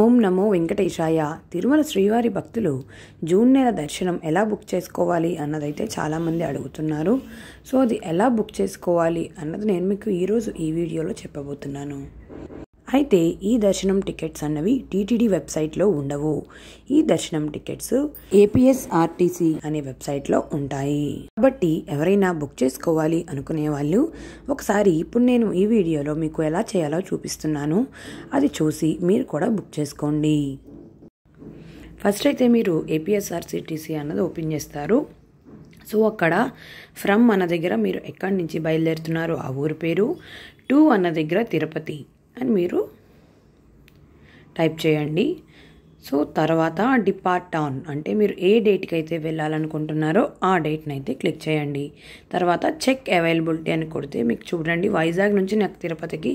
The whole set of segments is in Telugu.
ఓం నమో వెంకటేశాయ తిరుమల శ్రీవారి భక్తులు జూన్ నెల దర్శనం ఎలా బుక్ చేసుకోవాలి అన్నదైతే చాలామంది అడుగుతున్నారు సో అది ఎలా బుక్ చేసుకోవాలి అన్నది నేను మీకు ఈరోజు ఈ వీడియోలో చెప్పబోతున్నాను అయితే ఈ దర్శనం టికెట్స్ అన్నవి టీటీడీ వెబ్సైట్లో ఉండవు ఈ దర్శనం టికెట్స్ ఏపీఎస్ఆర్టీసీ అనే వెబ్సైట్లో ఉంటాయి కాబట్టి ఎవరైనా బుక్ చేసుకోవాలి అనుకునే వాళ్ళు ఒకసారి ఇప్పుడు నేను ఈ వీడియోలో మీకు ఎలా చేయాలో చూపిస్తున్నాను అది చూసి మీరు కూడా బుక్ చేసుకోండి ఫస్ట్ అయితే మీరు ఏపీఎస్ఆర్సీటీసీ అన్నది ఓపెన్ చేస్తారు సో అక్కడ ఫ్రమ్ అన్న దగ్గర మీరు ఎక్కడి నుంచి బయలుదేరుతున్నారు ఆ ఊరు పేరు టూ అన్న దగ్గర తిరుపతి అని మీరు టైప్ చేయండి సో తర్వాత డిపార్ట్ ఆన్ అంటే మీరు ఏ డేట్కి అయితే వెళ్ళాలనుకుంటున్నారో ఆ డేట్ని అయితే క్లిక్ చేయండి తర్వాత చెక్ అవైలబిలిటీ అని కొడితే మీకు చూడండి వైజాగ్ నుంచి నాకు తిరుపతికి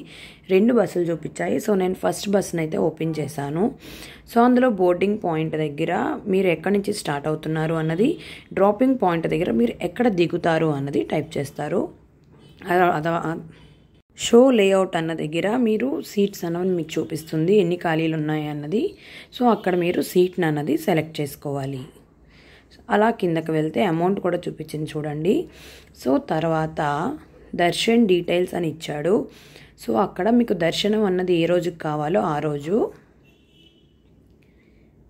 రెండు బస్సులు చూపించాయి సో నేను ఫస్ట్ బస్సును అయితే ఓపెన్ చేశాను సో అందులో బోర్డింగ్ పాయింట్ దగ్గర మీరు ఎక్కడి నుంచి స్టార్ట్ అవుతున్నారు అన్నది డ్రాపింగ్ పాయింట్ దగ్గర మీరు ఎక్కడ దిగుతారు అన్నది టైప్ చేస్తారు అదా షో లేఅవుట్ అన్న దగ్గర మీరు సీట్స్ అన్నది మీకు చూపిస్తుంది ఎన్ని ఖాళీలు ఉన్నాయి అన్నది సో అక్కడ మీరు సీట్ని అన్నది సెలెక్ట్ చేసుకోవాలి అలా కిందకి వెళ్తే అమౌంట్ కూడా చూపించింది చూడండి సో తర్వాత దర్శన్ డీటెయిల్స్ అని ఇచ్చాడు సో అక్కడ మీకు దర్శనం అన్నది ఏ రోజుకి కావాలో ఆ రోజు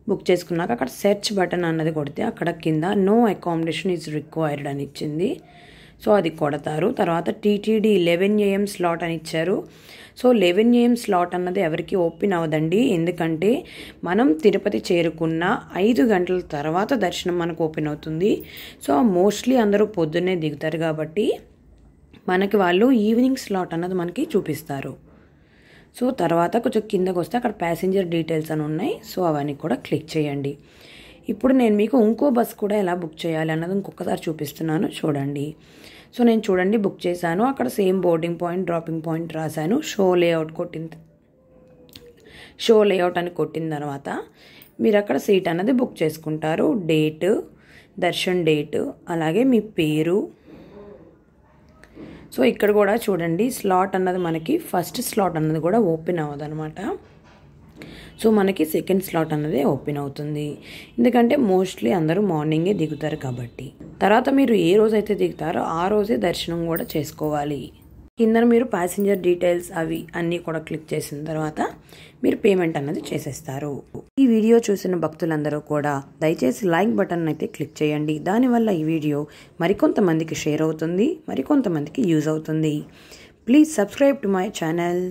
బుక్ చేసుకున్నాక అక్కడ సెర్చ్ బటన్ అన్నది కొడితే అక్కడ కింద నో అకామిడేషన్ ఈజ్ రిక్వైర్డ్ అని ఇచ్చింది సో అది కొడతారు తర్వాత టీటీడీ లెవెన్ ఏఎం స్లాట్ అని ఇచ్చారు సో లెవెన్ ఏఎం స్లాట్ అన్నది ఎవరికి ఓపెన్ అవ్వదండి ఎందుకంటే మనం తిరుపతి చేరుకున్న ఐదు గంటల తర్వాత దర్శనం మనకు ఓపెన్ అవుతుంది సో మోస్ట్లీ అందరూ పొద్దున్నే దిగుతారు కాబట్టి మనకి వాళ్ళు ఈవినింగ్ స్లాట్ అన్నది మనకి చూపిస్తారు సో తర్వాత కొంచెం కిందకు వస్తే అక్కడ ప్యాసింజర్ డీటెయిల్స్ అని ఉన్నాయి సో అవన్నీ కూడా క్లిక్ చేయండి ఇప్పుడు నేను మీకు ఇంకో బస్ కూడా ఎలా బుక్ చేయాలి అన్నది ఇంకొకసారి చూపిస్తున్నాను చూడండి సో నేను చూడండి బుక్ చేశాను అక్కడ same boarding point dropping point రాశాను షో లేఅవుట్ కొట్టిన షో లేఅవుట్ అని కొట్టిన తర్వాత మీరు అక్కడ సీట్ అన్నది బుక్ చేసుకుంటారు డేట్ దర్శన్ డేట్ అలాగే మీ పేరు సో ఇక్కడ కూడా చూడండి స్లాట్ అన్నది మనకి ఫస్ట్ స్లాట్ అన్నది కూడా ఓపెన్ అవ్వదు అనమాట సో మనకి సెకండ్ స్లాట్ అన్నదే ఓపెన్ అవుతుంది ఎందుకంటే మోస్ట్లీ అందరూ మార్నింగే దిగుతారు కాబట్టి తర్వాత మీరు ఏ రోజైతే దిగుతారో ఆ రోజే దర్శనం కూడా చేసుకోవాలి కింద మీరు ప్యాసింజర్ డీటెయిల్స్ అవి అన్నీ కూడా క్లిక్ చేసిన తర్వాత మీరు పేమెంట్ అన్నది చేసేస్తారు ఈ వీడియో చూసిన భక్తులందరూ కూడా దయచేసి లైక్ బటన్ అయితే క్లిక్ చేయండి దానివల్ల ఈ వీడియో మరికొంతమందికి షేర్ అవుతుంది మరికొంతమందికి యూజ్ అవుతుంది please subscribe to my channel